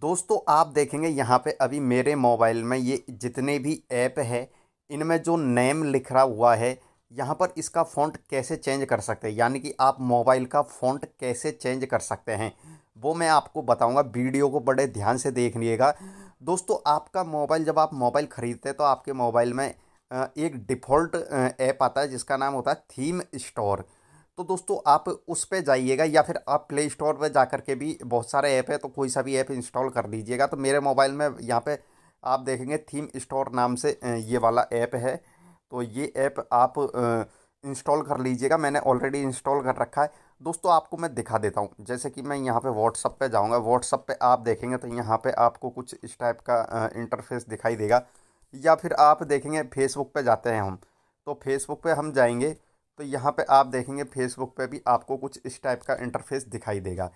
दोस्तों आप देखेंगे यहाँ पे अभी मेरे मोबाइल में ये जितने भी ऐप है इनमें जो नेम लिख रहा हुआ है यहाँ पर इसका फ़ॉन्ट कैसे चेंज कर सकते हैं यानी कि आप मोबाइल का फ़ॉन्ट कैसे चेंज कर सकते हैं वो मैं आपको बताऊंगा वीडियो को बड़े ध्यान से देख लीजिएगा दोस्तों आपका मोबाइल जब आप मोबाइल ख़रीदते हैं तो आपके मोबाइल में एक डिफ़ॉल्ट ऐप आता है जिसका नाम होता है थीम स्टोर तो दोस्तों आप उस पर जाइएगा या फिर आप प्ले स्टोर पर जा कर के भी बहुत सारे ऐप है तो कोई सा भी ऐप इंस्टॉल कर लीजिएगा तो मेरे मोबाइल में यहाँ पे आप देखेंगे थीम स्टोर नाम से ये वाला ऐप है तो ये ऐप आप इंस्टॉल कर लीजिएगा मैंने ऑलरेडी इंस्टॉल कर रखा है दोस्तों आपको मैं दिखा देता हूँ जैसे कि मैं यहाँ पे व्हाट्सअप पे जाऊँगा व्हाट्सअप पे आप देखेंगे तो यहाँ पे आपको कुछ इस टाइप का इंटरफेस दिखाई देगा या फिर आप देखेंगे फेसबुक पे जाते हैं हम तो फेसबुक पे हम जाएंगे तो यहाँ पे आप देखेंगे फेसबुक पे भी आपको कुछ इस टाइप का इंटरफेस दिखाई देगा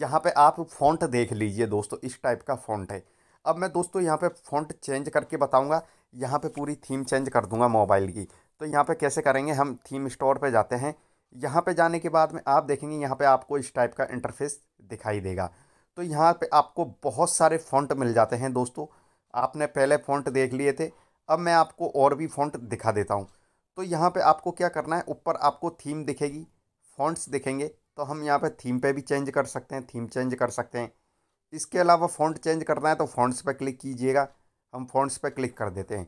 यहाँ पे आप फॉन्ट देख लीजिए दोस्तों इस टाइप का फॉन्ट है अब मैं दोस्तों यहाँ पे फॉन्ट चेंज करके बताऊँगा यहाँ पे पूरी थीम चेंज कर दूँगा मोबाइल की तो यहाँ पे कैसे करेंगे हम थीम स्टोर पर जाते हैं यहाँ पर जाने के बाद में आप देखेंगे यहाँ पर आपको इस टाइप का इंटरफेस दिखाई देगा तो यहाँ पर आपको बहुत सारे फॉन्ट मिल जाते हैं दोस्तों आपने पहले फॉन्ट देख लिए थे अब मैं आपको और भी फॉन्ट दिखा देता हूँ तो यहाँ पे आपको क्या करना है ऊपर आपको थीम दिखेगी फॉन्ट्स दिखेंगे तो हम यहाँ पे थीम पे भी चेंज कर सकते हैं थीम चेंज कर सकते हैं इसके अलावा फ़ॉन्ट चेंज करना है तो फ़ॉन्ट्स पे क्लिक कीजिएगा हम फ़ॉन्ट्स पे क्लिक कर देते हैं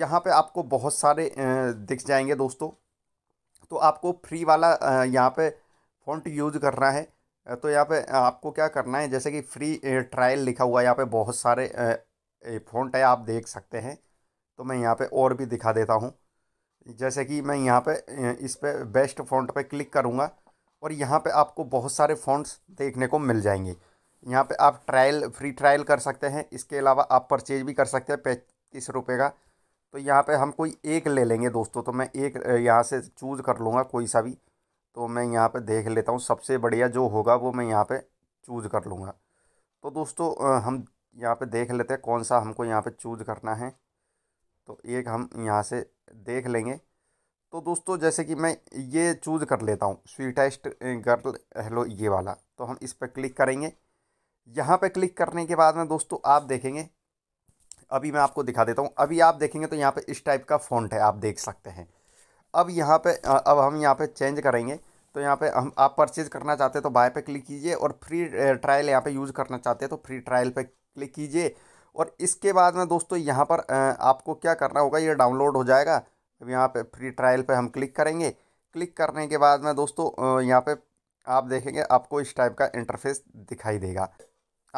यहाँ पे आपको बहुत सारे दिख जाएंगे दोस्तों तो आपको फ्री वाला यहाँ पे फ़ॉन्ट यूज करना है तो यहाँ पे आपको क्या करना है जैसे कि फ्री ट्रायल लिखा हुआ है यहाँ पर बहुत सारे फ़ॉन्ट है आप देख सकते हैं तो मैं यहाँ पर और भी दिखा देता हूँ जैसे कि मैं यहाँ पे इस पे बेस्ट फॉन्ट पे क्लिक करूँगा और यहाँ पे आपको बहुत सारे फॉन्ट्स देखने को मिल जाएंगे यहाँ पे आप ट्रायल फ्री ट्रायल कर सकते हैं इसके अलावा आप परचेज भी कर सकते हैं पैंतीस रुपये का तो यहाँ पे हम कोई एक ले लेंगे दोस्तों तो मैं एक यहाँ से चूज़ कर लूँगा कोई सा भी तो मैं यहाँ पर देख लेता हूँ सबसे बढ़िया जो होगा वो मैं यहाँ पर चूज़ कर लूँगा तो दोस्तों हम यहाँ पर देख लेते हैं कौन सा हमको यहाँ पर चूज़ करना है तो एक हम यहाँ से देख लेंगे तो दोस्तों जैसे कि मैं ये चूज़ कर लेता हूँ स्वीटेस्ट गर्ल हेलो ये वाला तो हम इस पर क्लिक करेंगे यहाँ पर क्लिक करने के बाद में दोस्तों आप देखेंगे अभी मैं आपको दिखा देता हूँ अभी आप देखेंगे तो यहाँ पे इस टाइप का फ़ॉन्ट है आप देख सकते हैं अब यहाँ पे अब हम यहाँ पे चेंज करेंगे तो यहाँ पे हम आप परचेज़ करना चाहते हैं तो बाय पे क्लिक कीजिए और फ्री ट्रायल यहाँ पे यूज़ करना चाहते हैं तो फ्री ट्रायल पे क्लिक कीजिए और इसके बाद में दोस्तों यहाँ पर आपको क्या करना होगा ये डाउनलोड हो जाएगा अब यहाँ पे फ्री ट्रायल पे हम क्लिक करेंगे क्लिक करने के बाद में दोस्तों यहाँ पे आप देखेंगे आपको इस टाइप का इंटरफेस दिखाई देगा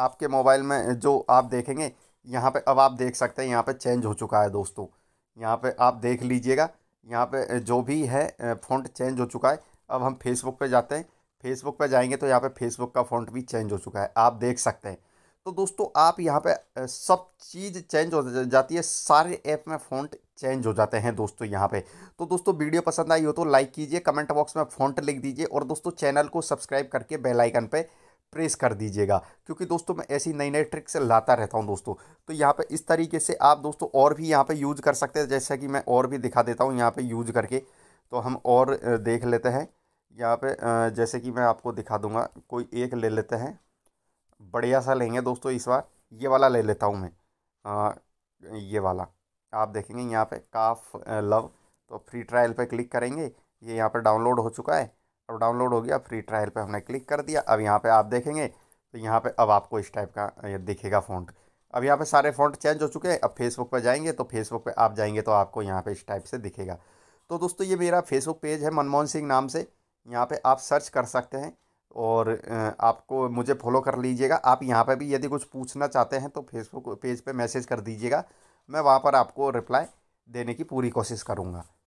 आपके मोबाइल में जो आप देखेंगे यहाँ पे अब आप देख सकते हैं यहाँ पे चेंज हो चुका है दोस्तों यहाँ पे आप देख लीजिएगा यहाँ पे जो भी है फ़ॉन्ट चेंज हो चुका है अब हम फेसबुक पे जाते हैं फेसबुक पे जाएंगे तो यहाँ पे फेसबुक का फ़ॉन्ट भी चेंज हो चुका है आप देख सकते हैं तो दोस्तों आप यहाँ पे सब चीज़ चेंज हो जाती है सारे ऐप में फ़ॉन्ट चेंज हो जाते हैं दोस्तों यहाँ पे तो दोस्तों वीडियो पसंद आई हो तो लाइक कीजिए कमेंट बॉक्स में फ़ॉन्ट लिख दीजिए और दोस्तों चैनल को सब्सक्राइब करके बेल आइकन पे प्रेस कर दीजिएगा क्योंकि दोस्तों मैं ऐसी नई नई ट्रिक्स लाता रहता हूँ दोस्तों तो यहाँ पर इस तरीके से आप दोस्तों और भी यहाँ पर यूज कर सकते हैं जैसा कि मैं और भी दिखा देता हूँ यहाँ पर यूज करके तो हम और देख लेते हैं यहाँ पर जैसे कि मैं आपको दिखा दूँगा कोई एक ले लेते हैं बढ़िया सा लेंगे दोस्तों इस बार ये वाला ले लेता हूँ मैं आ, ये वाला आप देखेंगे यहाँ पे काफ लव तो फ्री ट्रायल पे क्लिक करेंगे ये यहाँ पर डाउनलोड हो चुका है अब डाउनलोड हो गया फ्री ट्रायल पे हमने क्लिक कर दिया अब यहाँ पे आप देखेंगे तो यहाँ पे अब आपको इस टाइप का दिखेगा फ़ॉन्ट अब यहाँ पे सारे फ़ॉन्ट चेंज हो चुके हैं अब फेसबुक पर जाएंगे तो फेसबुक पर आप जाएंगे तो आपको यहाँ पर इस टाइप से दिखेगा तो दोस्तों ये मेरा फेसबुक पेज है मनमोहन सिंह नाम से यहाँ पर आप सर्च कर सकते हैं और आपको मुझे फॉलो कर लीजिएगा आप यहाँ पर भी यदि कुछ पूछना चाहते हैं तो फेसबुक पेज पर मैसेज कर दीजिएगा मैं वहाँ पर आपको रिप्लाई देने की पूरी कोशिश करूँगा